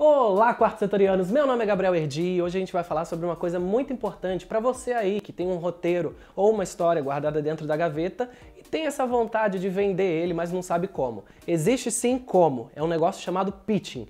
Olá, quartos setorianos! Meu nome é Gabriel Erdi e hoje a gente vai falar sobre uma coisa muito importante para você aí que tem um roteiro ou uma história guardada dentro da gaveta e tem essa vontade de vender ele, mas não sabe como. Existe sim como. É um negócio chamado pitching.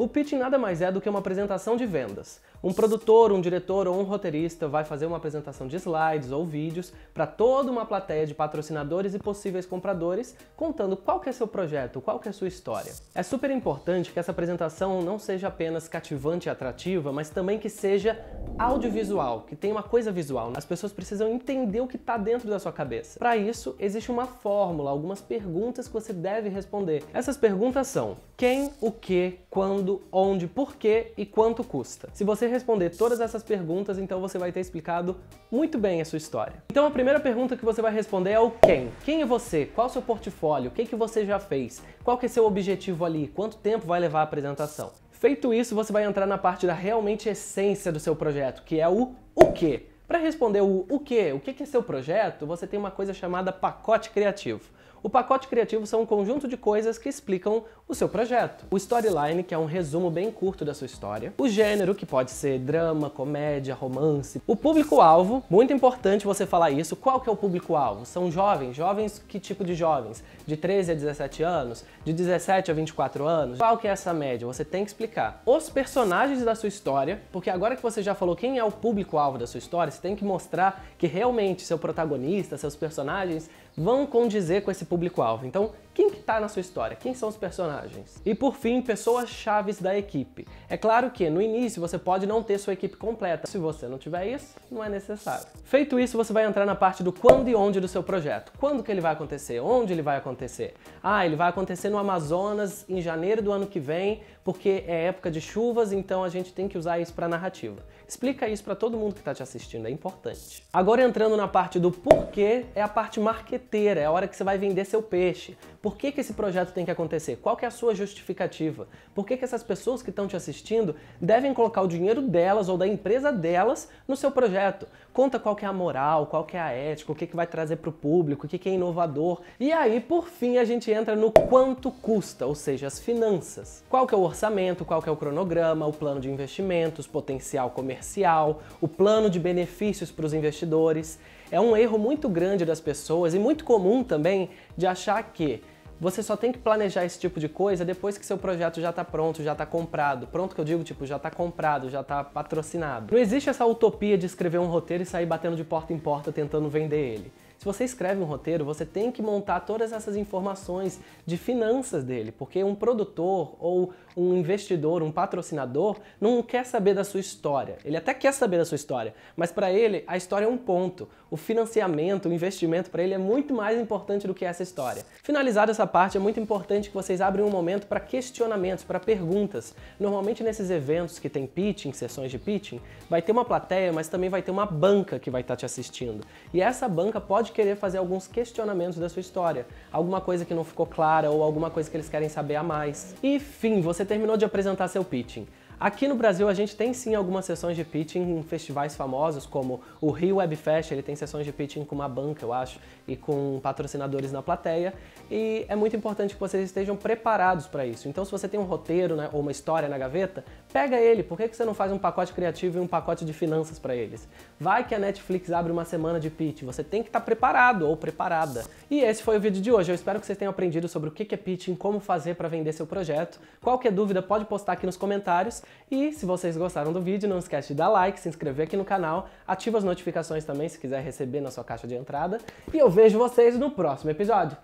O pitching nada mais é do que uma apresentação de vendas. Um produtor, um diretor ou um roteirista vai fazer uma apresentação de slides ou vídeos para toda uma plateia de patrocinadores e possíveis compradores, contando qual que é seu projeto, qual que é sua história. É super importante que essa apresentação não seja apenas cativante e atrativa, mas também que seja audiovisual, que tenha uma coisa visual. As pessoas precisam entender o que está dentro da sua cabeça. Para isso, existe uma fórmula, algumas perguntas que você deve responder. Essas perguntas são: quem, o que, quando, onde, por quê e quanto custa. Se você responder todas essas perguntas, então você vai ter explicado muito bem a sua história. Então a primeira pergunta que você vai responder é o quem. Quem é você? Qual o seu portfólio? O que, é que você já fez? Qual que é seu objetivo ali? Quanto tempo vai levar a apresentação? Feito isso, você vai entrar na parte da realmente essência do seu projeto, que é o o quê. Para responder o o quê, o que é seu projeto, você tem uma coisa chamada pacote criativo. O pacote criativo são um conjunto de coisas que explicam o seu projeto. O storyline, que é um resumo bem curto da sua história. O gênero, que pode ser drama, comédia, romance. O público-alvo, muito importante você falar isso. Qual que é o público-alvo? São jovens. Jovens, que tipo de jovens? De 13 a 17 anos? De 17 a 24 anos? Qual que é essa média? Você tem que explicar. Os personagens da sua história, porque agora que você já falou quem é o público-alvo da sua história, você tem que mostrar que realmente seu protagonista, seus personagens vão condizer com esse público público-alvo. Então, quem que tá na sua história, quem são os personagens. E por fim, pessoas chaves da equipe. É claro que no início você pode não ter sua equipe completa. Se você não tiver isso, não é necessário. Feito isso, você vai entrar na parte do quando e onde do seu projeto. Quando que ele vai acontecer? Onde ele vai acontecer? Ah, ele vai acontecer no Amazonas em janeiro do ano que vem, porque é época de chuvas, então a gente tem que usar isso para narrativa. Explica isso para todo mundo que está te assistindo, é importante. Agora entrando na parte do porquê, é a parte marqueteira, é a hora que você vai vender seu peixe. Por que, que esse projeto tem que acontecer? Qual que é a sua justificativa? Por que, que essas pessoas que estão te assistindo devem colocar o dinheiro delas ou da empresa delas no seu projeto? Conta qual que é a moral, qual que é a ética, o que, que vai trazer para o público, o que, que é inovador. E aí, por fim, a gente entra no quanto custa, ou seja, as finanças. Qual que é o orçamento, qual que é o cronograma, o plano de investimentos, potencial comercial, o plano de benefícios para os investidores. É um erro muito grande das pessoas e muito comum também de achar que você só tem que planejar esse tipo de coisa depois que seu projeto já está pronto, já está comprado. Pronto que eu digo, tipo, já está comprado, já está patrocinado. Não existe essa utopia de escrever um roteiro e sair batendo de porta em porta tentando vender ele. Se você escreve um roteiro, você tem que montar todas essas informações de finanças dele, porque um produtor ou um investidor, um patrocinador, não quer saber da sua história. Ele até quer saber da sua história, mas para ele a história é um ponto. O financiamento, o investimento para ele é muito mais importante do que essa história. Finalizada essa parte, é muito importante que vocês abram um momento para questionamentos, para perguntas. Normalmente nesses eventos que tem pitching, sessões de pitching, vai ter uma plateia, mas também vai ter uma banca que vai estar tá te assistindo. E essa banca pode querer fazer alguns questionamentos da sua história, alguma coisa que não ficou clara ou alguma coisa que eles querem saber a mais. E fim, você terminou de apresentar seu pitching. Aqui no Brasil a gente tem sim algumas sessões de pitching em festivais famosos, como o Rio Web Fest, ele tem sessões de pitching com uma banca, eu acho, e com patrocinadores na plateia, e é muito importante que vocês estejam preparados para isso. Então se você tem um roteiro né, ou uma história na gaveta, pega ele, por que, que você não faz um pacote criativo e um pacote de finanças para eles? Vai que a Netflix abre uma semana de pitch, você tem que estar tá preparado ou preparada. E esse foi o vídeo de hoje, eu espero que vocês tenham aprendido sobre o que é pitching, como fazer para vender seu projeto. Qualquer dúvida pode postar aqui nos comentários, e se vocês gostaram do vídeo, não esquece de dar like, se inscrever aqui no canal, ativa as notificações também se quiser receber na sua caixa de entrada. E eu vejo vocês no próximo episódio.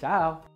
Tchau!